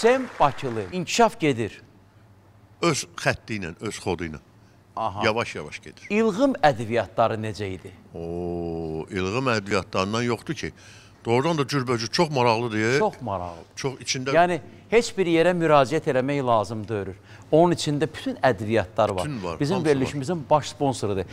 Sem Bakılı inkişaf gedir. Öz xətti ilə, öz xodu ilə. Yavaş-yavaş gedir. İlğım ədəbiyyatları necə idi? O, ilğım ədəbiyyatlarından yoxdur ki. Doğrudan da cürbəcür çox maraqlıdır. Çox maraqlı. Çox içində Yəni heç bir yerə müraciət eləmək lazım deyil. Onun içində bütün ədəbiyyatlar var. Bütün var. Bizim verilişimizin var. baş sponsorudur.